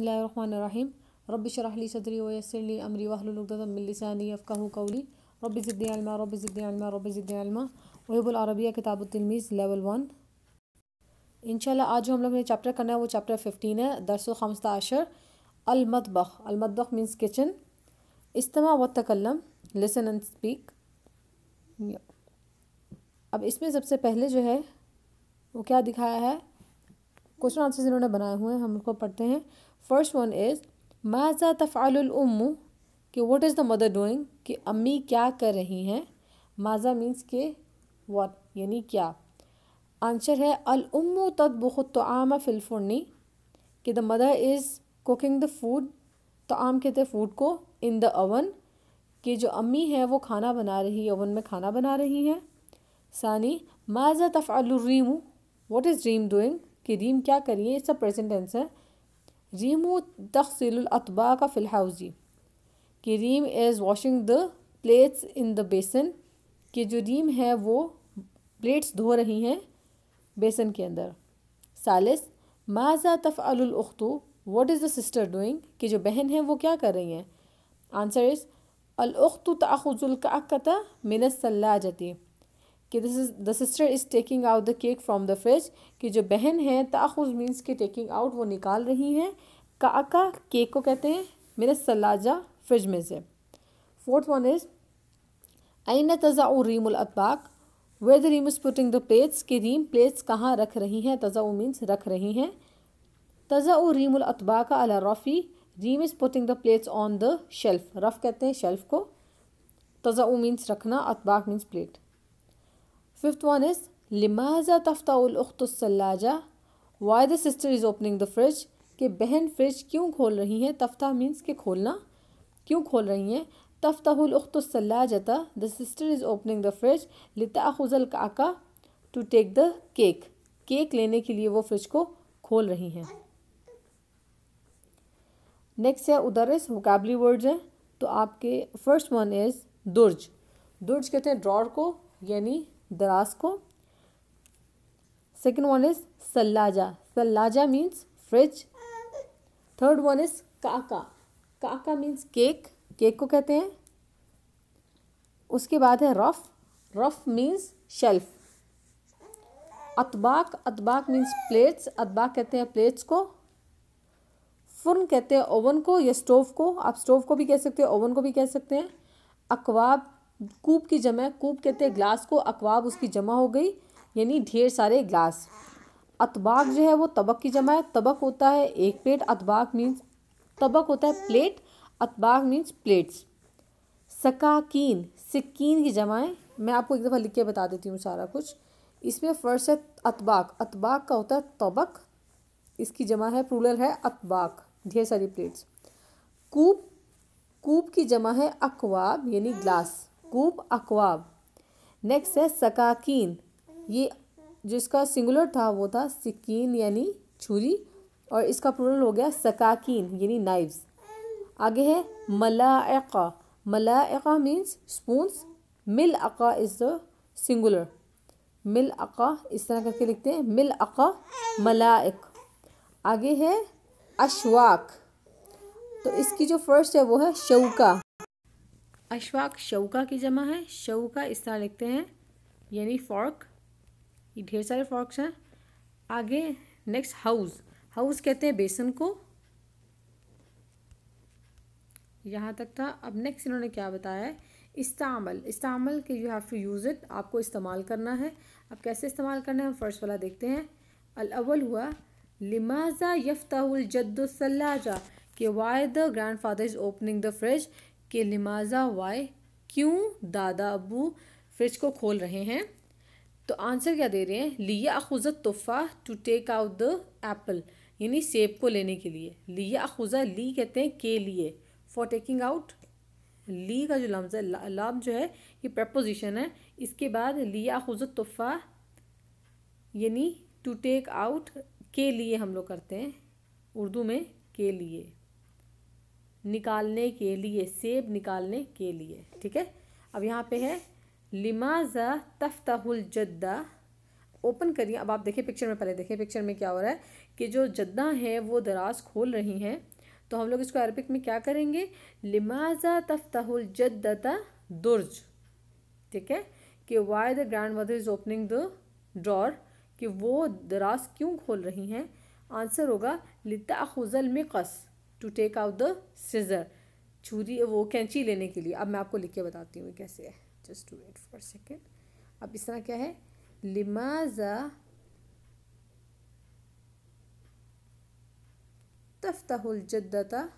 बसमीम रबी शरह ली सदरी वयसरली अमरी वाहलदानी अफ़ाह कौली रबी ज़िद्दीमा रबी ज़िद्दीमा रबी ज़िद्दीमा वहीबुलरबिया किताब लेवल वन इनशा आज जो हम लोग ने चैप्टर करना है वो चैप्टर फ़िफ्टीन है दरसो खमसा अशर अलमतबख अलमतबख मीन्स किचन इस्तमा व तकलम लिसन एंड स्पीक अब इसमें सबसे पहले जो है वो क्या दिखाया है क्वेश्चन आंसर्स इन्होंने बनाए हुए हैं हम उनको पढ़ते हैं फर्स्ट वन इज़ माजा तफ़ालम कि what is the mother doing कि अम्मी क्या कर रही हैं माजा मीन्स के व्हाट यानी क्या आंसर है अल तद बहुत तो आम फिलफुरनी कि the mother is cooking the food तो आम कहते हैं फूड को इन द ओवन कि जो अम्मी है वो खाना बना रही है ओवन में खाना बना रही हैं सानी माजा तफ़ालीम वॉट इज़ रीम डूइंग कि रीम क्या करिए इसका प्रेजेंट आंसर है रीमो तखसिल अतबा का फ़िलहाउजी कि Reem is washing the plates in the basin कि जो रीम है वो प्लेट्स धो रही हैं बेसन के अंदर सालिस माजा तफ़लखतू what is the sister doing कि जो बहन है वो क्या कर रही हैं आंसर इज़ अलखतु तखजुल का मिनसल्ला जती कि this is the sister is taking out the cake from the fridge कि जो बहन है ताखुज मीन्स के टेकिंग आउट वो निकाल रही हैं काका केक को कहते हैं मेरे सलाजा फ्रिज में से फोर्थ वन इज़ आइन तज़ा रीम अतबाक why the Reem is putting the plates कि रीम प्लेट्स कहाँ रख रही हैं तज़ा मीन्स रख रही हैं तज़ा रीम अतबाक अला रफ़ी Reem is putting the plates on the shelf रफ़ कहते हैं शेल्फ़ को तज़ा मीन्स रखना अतबाक means plate Fifth one is लिमाजा तफ्ताह उख्त सल्लाजा why the sister is opening the fridge कि बहन फ्रिज क्यों खोल रही हैं तफ्ता मीन्स के खोलना क्यों खोल रही हैं तफ्ताहुल उख्त the sister is opening the fridge लिताखुज़ल काका to take the cake cake लेने के लिए वो फ्रिज को खोल रही हैं नेक्स्ट है उधर इस वोकाबली वर्ड्स हैं तो आपके फर्स्ट वन इज़ दुर्ज दुर्ज कहते हैं ड्रॉर को यानी दरास को सेकेंड वन इज सलाजा सलाजा means fridge third one is काका काका मीन्स केक केक को कहते हैं उसके बाद है रफ रफ मीन्स शेल्फ अतबाक अतबाक मीन्स प्लेट्स अतबाक कहते हैं प्लेट्स को फुर्न कहते हैं ओवन को या स्टोव को आप स्टोव को भी कह सकते हैं ओवन को भी कह सकते हैं अकवाब कूप की जमा कूप कहते हैं ग्लास को अकवाब उसकी जमा हो गई यानी ढेर सारे ग्लास अतबाक जो है वो तबक की जमा है तबक होता है एक प्लेट अतबाक मीन्स तबक होता है प्लेट अतबाक मीन्स प्लेट्स सकाकीन सिक्कीन की है मैं आपको एक दफ़ा लिख के बता देती हूँ सारा कुछ इसमें फर्स्ट है अतबाक अतबाक का होता है तबक इसकी जमा है प्रूलर है अतबाक ढेर सारी प्लेट्स कूप कूप की जमा है अकवाब यानी ग्लास कूप अकवाब नेक्स्ट है सकाकीन ये जिसका सिंगुलर था वो था सिकीन यानी छुरी और इसका प्लूरल हो गया सकाकीन यानी नाइव्स आगे है मलाका मलाका मीन्स स्पूंस मिल अका इज़ द सिंगुलर मिल अका इस तरह करके लिखते हैं मिल अका मलाक आगे है अशवाक तो इसकी जो फर्स्ट है वो है शौका अशफाक शौका की जमा है शौका इस तरह लिखते हैं यानी फॉर्क ये ढेर सारे फॉर्क्स हैं आगे नेक्स्ट हाउस हाउस कहते हैं बेसन को यहाँ तक था अब नेक्स्ट इन्होंने क्या बताया है इस्तामल इस्तामल के you have to use it आपको इस्तेमाल करना है अब कैसे इस्तेमाल करना है हम फर्स्ट वाला देखते हैं अल हुआ लिमाजा यफ्ताउल जद्दुसल्लाजा के why the grandfather is opening the fridge कि लिमाजा वाई क्यों दादा अबू फ्रिज को खोल रहे हैं तो आंसर क्या दे रहे हैं लिया अखुजा तोहफ़ा to take out the apple यानी सेब को लेने के लिए लिया अखुज़ा ली कहते हैं के लिए फॉर टेकिंग आउट ली का जो लफ्ज़ है लाभ जो है ये प्रपोजिशन है इसके बाद लिया अखुजा तोहफ़ा यानी टू टेक आउट के लिए हम लोग करते हैं उर्दू में के लिए निकालने के लिए सेब निकालने के लिए ठीक है अब यहाँ पे है लिमाजा तफ्ताहुल जद्दा ओपन करिए अब आप देखिए पिक्चर में पहले देखिए पिक्चर में क्या हो रहा है कि जो जद्दा है वो दराज खोल रही हैं तो हम लोग इसको अरबिक में क्या करेंगे लिमाजा तफ्ताहुल जद्दा दुर्ज ठीक है कि why the grandmother is opening the drawer कि वो दराज क्यों खोल रही हैं आंसर होगा लिता खुजल में कस to take out the scissor छुरी वो कैंची लेने के लिए अब मैं आपको लिख के बताती हूँ कैसे है just to wait for second अब इस तरह क्या है लिमाजा तफ्तहुल जद्दता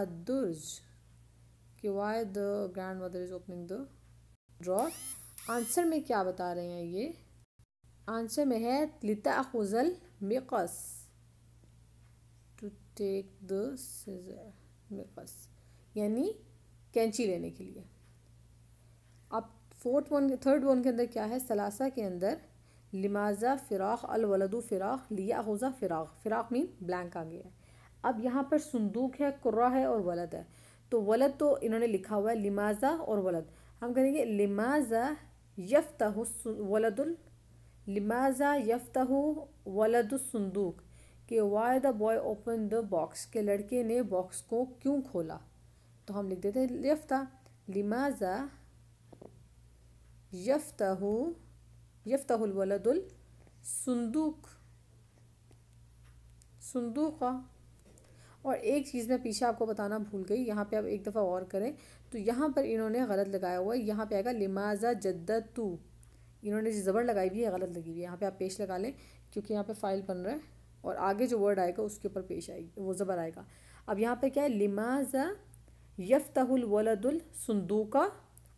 अदुर्ज कि why the grandmother is opening the drawer answer में क्या बता रहे हैं ये आंसर में है लिता खुजल मिकस टेक द सीजर मेरे पास यानी कैंची लेने के लिए अब फोर्थ वन थर्ड वन के अंदर क्या है सलासा के अंदर लिमाजा फ़िराक अलवलदू फ़िराक लिया होजा फ़िराक फ़िराक मीन ब्लैंक आ गया है अब यहाँ पर संदूक है कुर्रा है और वलद है तो वलद तो इन्होंने लिखा हुआ है लिमाजा और वलद हम कहेंगे लिमाजा यफ्तह वलदुल लिमाजा यफ्तह वलदुल संदूक कि why the boy open the box के लड़के ने बॉक्स को क्यों खोला तो हम लिख देते हैं यफ्ता लिमाजा यफ्ताहू यफ्ताहुल वलदुल संदूक और एक चीज़ मैं पीछे आपको बताना भूल गई यहाँ पे आप एक दफ़ा और करें तो यहाँ पर इन्होंने गलत लगाया हुआ है यहाँ पे आएगा लिमाजा जद्दा तू इन्होंने जो ज़बर लगाई हुई है गलत लगी हुई है यहाँ पे आप पेश लगा लें क्योंकि यहाँ पे फाइल बन रहा है और आगे जो वर्ड आएगा उसके ऊपर पेश आएगी वो ज़बर आएगा अब यहाँ पे क्या है लिमाजा यफ्तहुल वलदुल संदूका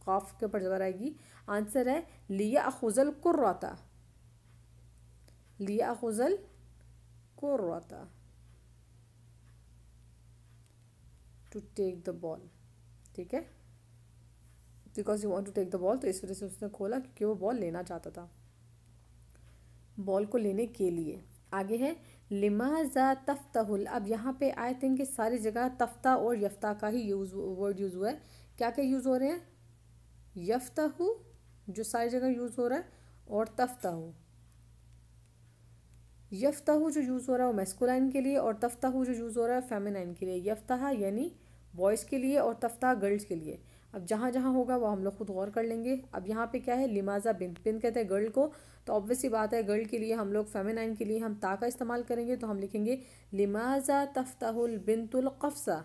काफ के ऊपर ज़बर आएगी आंसर है लिया अखुजल कुर्रता लिया अखुजल कुर्रता टू टेक द बॉल ठीक है because you want to take the ball तो इस वजह से उसने खोला क्योंकि वो बॉल लेना चाहता था बॉल को लेने के लिए आगे है लिमाजा तफ्तहुल अब यहाँ पे आई थिंक सारी जगह तफ्ता और यफ्ता का ही यूज़ वर्ड यूज़ हुआ है क्या क्या यूज़ हो रहे हैं यफ्ताहु जो सारी जगह यूज़ हो रहा है और तफ्ताहु यफ्ताहु जो यूज़ हो रहा है वो मेस्कुलाइन के लिए और तफ्ताहु जो यूज़ हो रहा है फेमिनाइन के लिए यफ्ता यानी बॉयज़ के लिए और तफ्ता गर्ल्स के लिए अब जहाँ जहाँ होगा वो हम लोग खुद गौर कर लेंगे अब यहाँ पे क्या है लिमाजा बिन बिन कहते हैं गर्ल को तो ऑब्वियसली बात है गर्ल के लिए हम लोग फेमेनाइन के लिए हम ता का इस्तेमाल करेंगे तो हम लिखेंगे लिमाजा तफ्ताहुल बिनतुल कफ्सा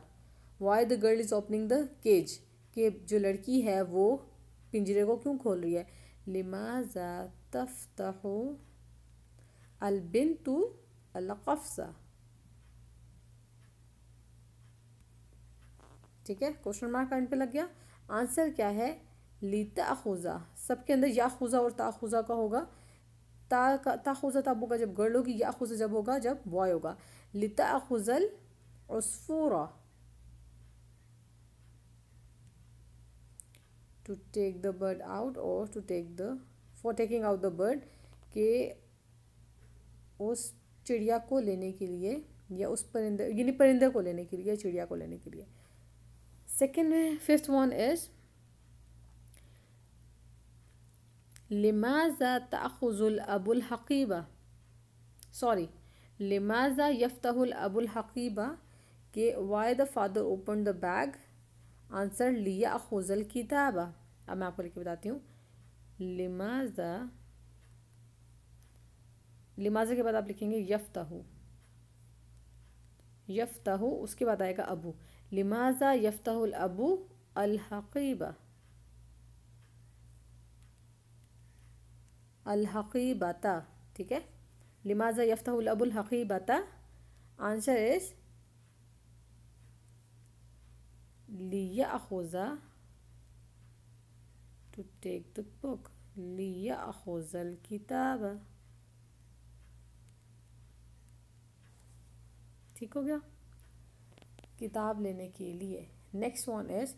why the girl is opening the cage के जो लड़की है वो पिंजरे को क्यों खोल रही है लिमाजा तफ्ताहु अलबिन तु ठीक है क्वेश्चन मार्क एंड पे लग गया आंसर क्या है सब सबके अंदर याखुज़ा और ताखुज़ा का होगा ता का तब होगा जब गर्ल होगी याखुज़ा जब होगा जब बॉय होगा लिताखुज़ल उसफूरा to take the bird out और to take the for taking out the bird के उस चिड़िया को लेने के लिए या उस परिंदे यानी परिंदे को लेने के लिए चिड़िया को लेने के लिए सेकेंड फिफ्थ वन इज लिमाजा ताखुजुल अबुल हकीबा सॉरी लिमाजा यफ्तहुल अबुल हकीबा के why the father open the bag answer लिया अखुजल किताबा अब मैं आपको लिख के बताती हूँ लिमाजा लिमाजा के बाद आप लिखेंगे यफ्तहु यफ्तहु उसके बाद आएगा अबू لماذا يفته الأب الحقيبة؟ الحقيبة تيكي؟ لماذا يفته الأب الحقيبة؟ answer is ليأخذ to take the book ليأخذ الكتاب ٹھیک ہو گیا किताब लेने के लिए नेक्स्ट वन इज़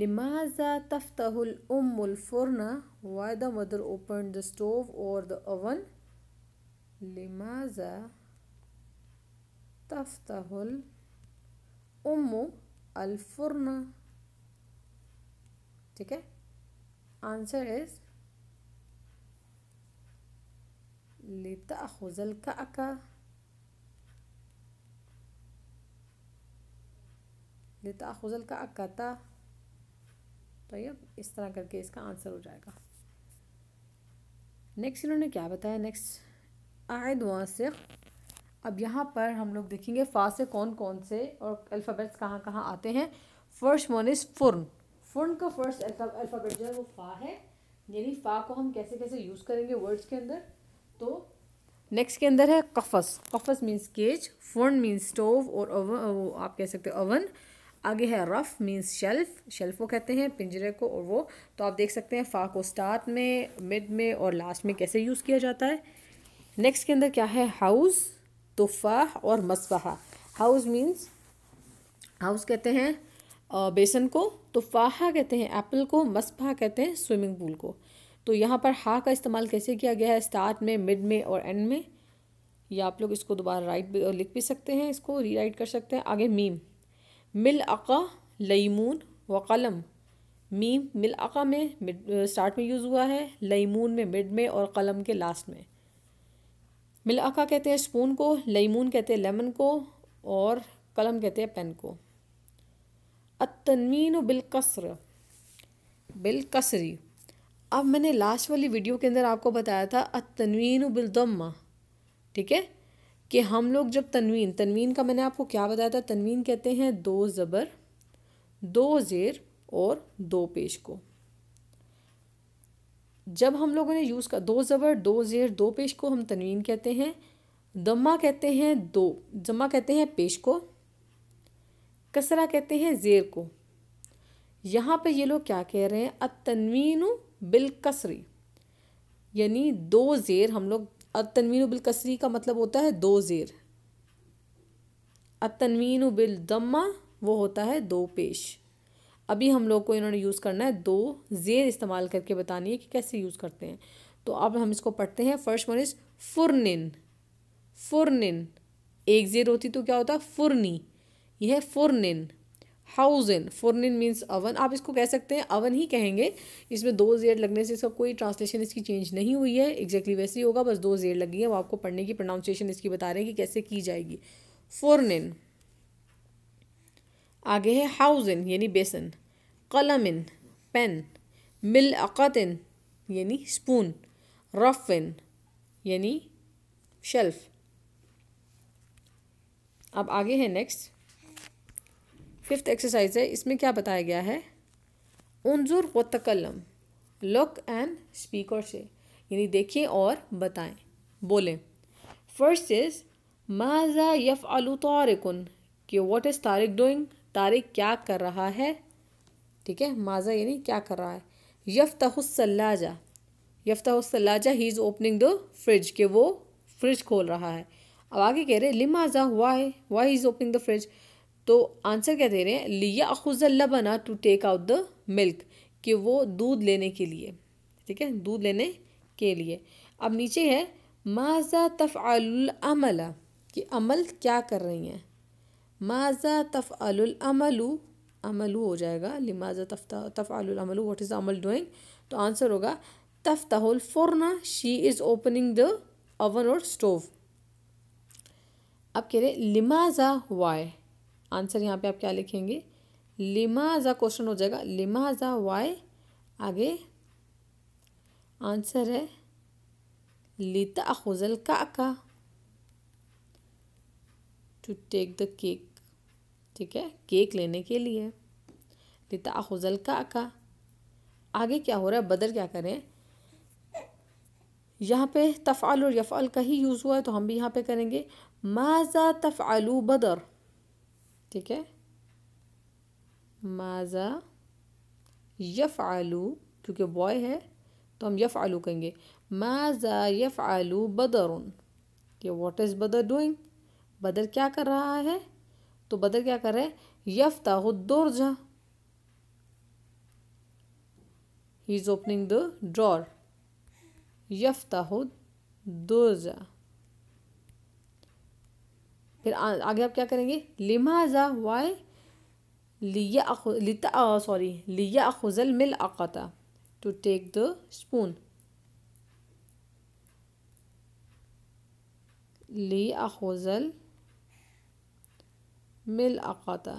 लिमाजा तफ्तहुल उम्मुल फुरना why the mother open the stove और द ओवन लिमाजा तफ्तहुल उम्मु अल फुरना ठीक है आंसर इज लिता खुजल का अका लेता खुजल का अकता तो ये इस तरह करके इसका आंसर हो जाएगा नेक्स्ट इन्होंने क्या बताया नेक्स्ट आयद से अब यहाँ पर हम लोग देखेंगे फ़ा से कौन कौन से और अल्फ़ाबेट्स कहाँ कहाँ आते हैं फर्स्ट वन इज़ फ़ुरन फ़ुरन का फर्स्ट अल्फ़ाबेट जो है वो फ़ा है यानी फ़ा को हम कैसे कैसे यूज़ करेंगे वर्ड्स के अंदर तो नेक्स्ट के अंदर है कफ़स कफ़स मीन्स केज फ़ुरन मीन्स स्टोव और ओवन आप कह सकते हो ओवन आगे है रफ़ मीन्स शेल्फ शेल्फ को कहते हैं पिंजरे को और वो तो आप देख सकते हैं फ़ा को स्टार्ट में मिड में और लास्ट में कैसे यूज़ किया जाता है नेक्स्ट के अंदर क्या है हाउस तोफ़ा और मसफहा हाउस मीन्स हाउस कहते हैं बेसन को तोफ़ा कहते हैं एप्पल को मसफ़ा कहते हैं स्विमिंग पूल को तो यहाँ पर हा का इस्तेमाल कैसे किया गया है स्टार्ट में मिड में और एंड में या आप लोग इसको दोबारा राइट लिख भी सकते हैं इसको रीराइट कर सकते हैं आगे मीम मिल अका लईमून व कलम मीम मिल अका में मिड स्टार्ट में यूज़ हुआ है लईमून में मिड में और कलम के लास्ट में मिल अका कहते हैं स्पून को लईमून कहते हैं लेमन को और कलम कहते हैं पेन को अतनवीन बिलकसर बिलकसरी अब मैंने लास्ट वाली वीडियो के अंदर आपको बताया था अतनवीन बिलदम ठीक है कि हम लोग जब तनवीन तनवीन का मैंने आपको क्या बताया था तनवीन कहते हैं दो ज़बर दो ज़ेर और दो पेश को जब हम लोगों ने यूज़ का दो ज़बर दो ज़ेर दो पेश को हम तनवीन कहते हैं दम्मा कहते हैं दो जम्मा कहते हैं पेश को कसरा कहते हैं ज़ेर को यहाँ पे ये लोग क्या कह रहे हैं अ तनवीन बिल कसरी यानी दो ज़ेर हम लोग और तनवीन बिल कसरी का मतलब होता है दो ज़ेर अब तनवीन बिल दम्मा वो होता है दो पेश अभी हम लोग को इन्होंने यूज़ करना है दो ज़ेर इस्तेमाल करके बतानी है कि कैसे यूज़ करते हैं तो अब हम इसको पढ़ते हैं फर्स्ट वन इज़ फुरनिन फुरनिन एक ज़ेर होती तो क्या होता है फुरनी यह है फुरनिन हाउजन फोरनिन मीन्स अवन आप इसको कह सकते हैं अवन ही कहेंगे इसमें दो जेड लगने से इसका कोई ट्रांसलेशन इसकी चेंज नहीं हुई है एग्जैक्टली exactly वैसे ही होगा बस दो जेड लगी है वो आपको पढ़ने की प्रोनाउंसिएशन इसकी बता रहे हैं कि कैसे की जाएगी फोरनिन आगे है हाउजन यानी बेसन कलम इन पेन मिल अकतिन यानी स्पून रफिन यानी शेल्फ अब आगे है नेक्स्ट फिफ्थ एक्सरसाइज है इसमें क्या बताया गया है उनजुर व तकलम लुक एंड स्पीक और से यानी देखें और बताएं बोलें फर्स्ट इज़ माजा यफ़ आलू तारकुन कि what is Tariq doing Tariq क्या कर रहा है ठीक है माजा यानी क्या कर रहा है यफ यफ्तुसल्लाजा he is opening the fridge के वो फ्रिज खोल रहा है अब आगे कह रहे लिमाजा हुआ है why is opening the fridge तो आंसर क्या दे रहे हैं लिया अखुजा लबना to take out the milk कि वो दूध लेने के लिए ठीक है दूध लेने के लिए अब नीचे है माजा तफ़ालमल कि अमल क्या कर रही हैं माजा तफ़अलमलू अमलू हो जाएगा लिमाजा तफ्ता तफ़अलमलू वट इज़ अमल डूइंग तो आंसर होगा तफ्ताहुल फोरना she is opening the oven और स्टोव अब कह रहे लिमाजा वाई आंसर यहाँ पे आप क्या लिखेंगे लिमाजा क्वेश्चन हो जाएगा लिमाजा वाई आगे आंसर है लीता अखुजल काका टू टेक द केक ठीक है केक लेने के लिए लीता अखुजल काका आगे क्या हो रहा है बदल क्या करें यहाँ पे तफ़ाल और यफ़ाल का ही यूज़ हुआ है तो हम भी यहाँ पे करेंगे माजा तफ आलू बदर ठीक है माजा यफ़ आलू क्योंकि बॉय है तो हम यफ़ आलू कहेंगे माजा यफ़ आलू बदर उन वॉट इज़ बदर डूइंग बदर क्या कर रहा है तो बदर क्या कर रहे हैं यफ्ताह दोरजा he is opening the drawer यफ्ताह दोरजा फिर आ, आगे आप क्या करेंगे लिमाजा वाई लिया लिता सॉरी लिया अखुजल मिल अकाता टू टेक द स्पून ली अखोजल मिल अकाता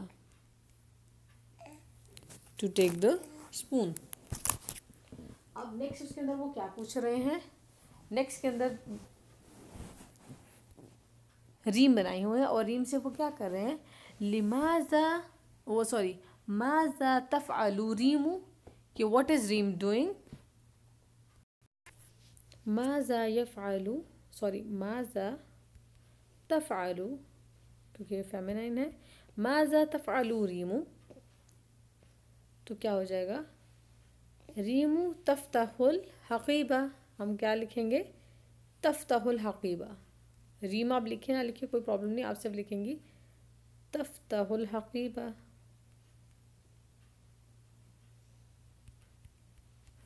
टू टेक द स्पून अब नेक्स्ट उसके अंदर वो क्या पूछ रहे हैं नेक्स्ट के अंदर रीम बनाई हुई है और रीम से वो क्या कर रहे हैं लिमाजा वो सॉरी माजा तफ़ आलू रीमू कि वॉट इज़ रीम डूइंग माजा यफ़ आलू सॉरी माजा तफ़ आलू क्योंकि ये फेमिनाइन है माजा तफ़ आलू रीमू तो क्या हो जाएगा रीमू तफ्ताहुल हकीबा हम क्या लिखेंगे तफ्ताहुल हकीबा रीम आप लिखें ना लिखें कोई प्रॉब्लम नहीं आप सिर्फ लिखेंगी तफ्तहुल हकीबा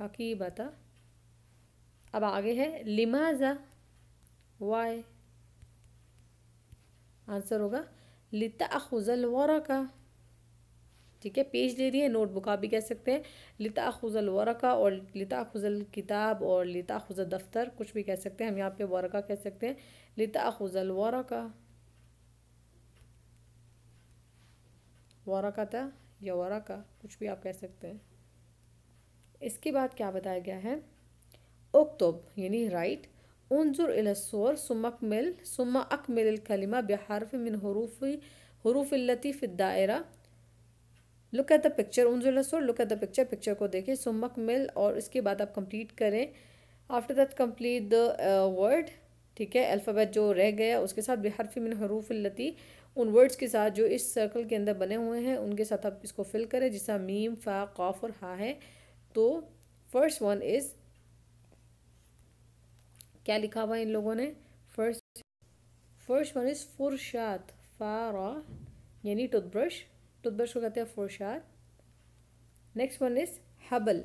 हकीबता अब आगे है लिमाजा वाई आंसर होगा लिता अखुजल वरा का ठीक है पेज ले रही है नोटबुक आप भी कह सकते हैं लिता खुजल वरका और लिता खुजल किताब और लिता खुजल दफ्तर कुछ भी कह सकते हैं हम यहाँ पे वरका कह सकते हैं लिता खुजल वरका वरका था या वरका कुछ भी आप कह सकते हैं इसके बाद क्या बताया गया है उक्तुब यानी राइट उनजुर इलसोर सुमक मिल सुमा अक मिल कलिमा बिहारफ मिन हरूफ हरूफ लतीफ़ दायरा लुक एट द पिक्चर उनजुला सुर look at the picture picture को देखें सुमक मिल और इसके बाद आप कंप्लीट करें after that complete the word ठीक है अल्फ़ाबेट जो रह गया उसके साथ बेहरफी मिन हरूफ लती उन वर्ड्स के साथ जो इस सर्कल के अंदर बने हुए हैं उनके साथ आप इसको फिल करें जिसका मीम फ़ा कौफ और हा है तो फर्स्ट वन इज़ क्या लिखा हुआ इन लोगों ने फर्स्ट फर्स्ट वन इज़ फुरशात फ़ारा यानी टूथब्रश टूथब्रश को कहते हैं फुरशाद नेक्स्ट वन इज हबल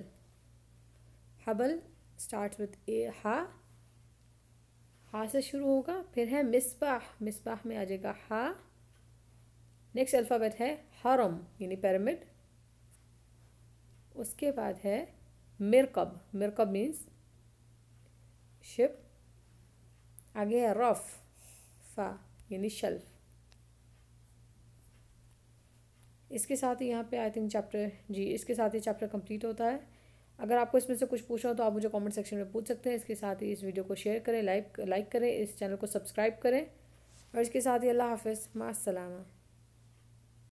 हबल स्टार्ट विथ ए हा हा से शुरू होगा फिर है मिसबाह मिसबाह में आ जाएगा हा नेक्स्ट अल्फ़ाबेट है हरम यानी पैरामिड उसके बाद है मिरकब मिरकब मीन्स शिप आगे है रफ फा यानी शल्फ इसके साथ ही यहाँ पे आई थिंक चैप्टर जी इसके साथ ही चैप्टर कंप्लीट होता है अगर आपको इसमें से कुछ पूछना हो तो आप मुझे कमेंट सेक्शन में पूछ सकते हैं इसके साथ ही इस वीडियो को शेयर करें लाइक लाइक करें इस चैनल को सब्सक्राइब करें और इसके साथ ही अल्लाह हाफिज़ सलामा